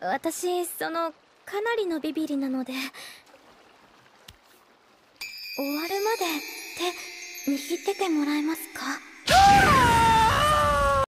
私そのかなりのビビりなので終わるまで手握っててもらえますか